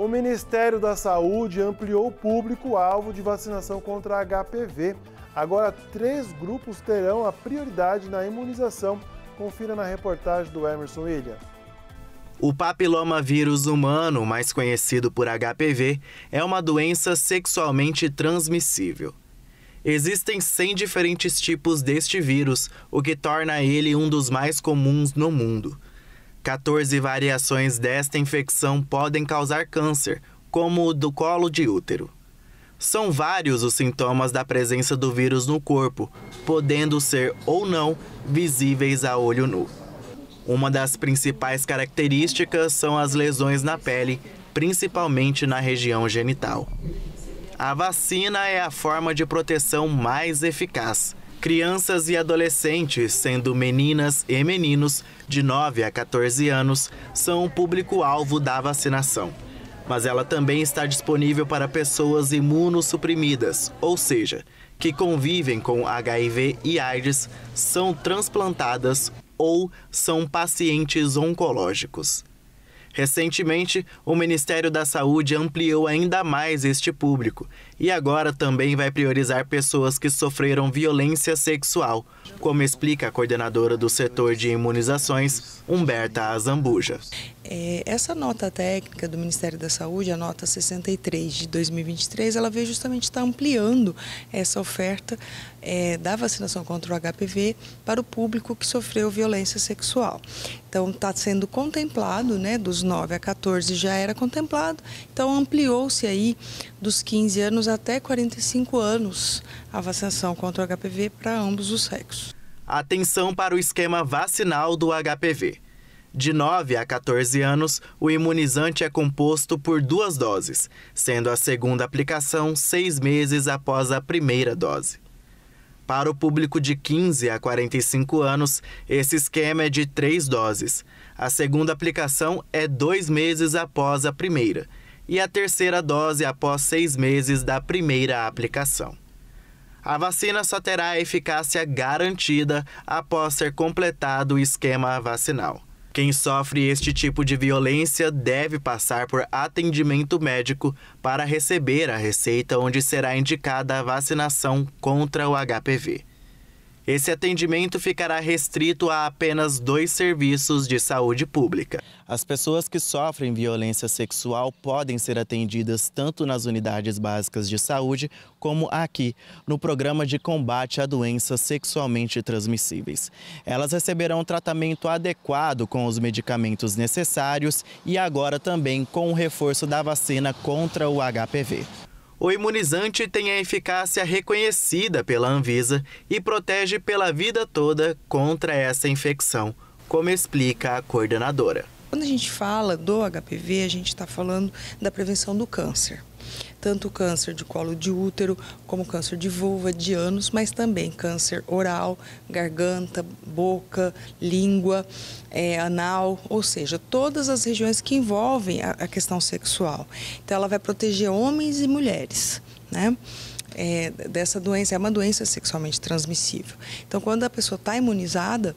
o Ministério da Saúde ampliou o público-alvo de vacinação contra HPV. Agora, três grupos terão a prioridade na imunização. Confira na reportagem do Emerson William. O papilomavírus humano, mais conhecido por HPV, é uma doença sexualmente transmissível. Existem 100 diferentes tipos deste vírus, o que torna ele um dos mais comuns no mundo. 14 variações desta infecção podem causar câncer, como o do colo de útero. São vários os sintomas da presença do vírus no corpo, podendo ser ou não visíveis a olho nu. Uma das principais características são as lesões na pele, principalmente na região genital. A vacina é a forma de proteção mais eficaz crianças e adolescentes, sendo meninas e meninos de 9 a 14 anos, são o público-alvo da vacinação. Mas ela também está disponível para pessoas imunossuprimidas, ou seja, que convivem com HIV e AIDS, são transplantadas ou são pacientes oncológicos. Recentemente, o Ministério da Saúde ampliou ainda mais este público e agora também vai priorizar pessoas que sofreram violência sexual, como explica a coordenadora do setor de imunizações, Humberta Azambuja. É, essa nota técnica do Ministério da Saúde, a nota 63 de 2023, ela veio justamente estar tá ampliando essa oferta é, da vacinação contra o HPV para o público que sofreu violência sexual. Então está sendo contemplado, né, dos 9 a 14 já era contemplado, então ampliou-se aí dos 15 anos até 45 anos a vacinação contra o HPV para ambos os sexos. Atenção para o esquema vacinal do HPV. De 9 a 14 anos, o imunizante é composto por duas doses, sendo a segunda aplicação seis meses após a primeira dose. Para o público de 15 a 45 anos, esse esquema é de três doses. A segunda aplicação é dois meses após a primeira, e a terceira dose após seis meses da primeira aplicação. A vacina só terá eficácia garantida após ser completado o esquema vacinal. Quem sofre este tipo de violência deve passar por atendimento médico para receber a receita onde será indicada a vacinação contra o HPV. Esse atendimento ficará restrito a apenas dois serviços de saúde pública. As pessoas que sofrem violência sexual podem ser atendidas tanto nas unidades básicas de saúde como aqui, no programa de combate a doenças sexualmente transmissíveis. Elas receberão tratamento adequado com os medicamentos necessários e agora também com o reforço da vacina contra o HPV. O imunizante tem a eficácia reconhecida pela Anvisa e protege pela vida toda contra essa infecção, como explica a coordenadora. Quando a gente fala do HPV, a gente está falando da prevenção do câncer. Tanto o câncer de colo de útero, como câncer de vulva, de ânus, mas também câncer oral, garganta, boca, língua, é, anal, ou seja, todas as regiões que envolvem a, a questão sexual. Então, ela vai proteger homens e mulheres, né? É, dessa doença, é uma doença sexualmente transmissível. Então, quando a pessoa está imunizada,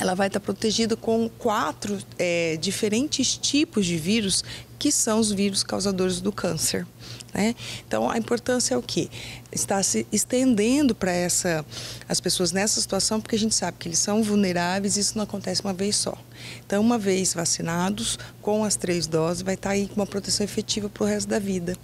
ela vai estar protegida com quatro é, diferentes tipos de vírus que são os vírus causadores do câncer. Né? Então, a importância é o que Está se estendendo para essa as pessoas nessa situação, porque a gente sabe que eles são vulneráveis e isso não acontece uma vez só. Então, uma vez vacinados, com as três doses, vai estar aí com uma proteção efetiva para o resto da vida.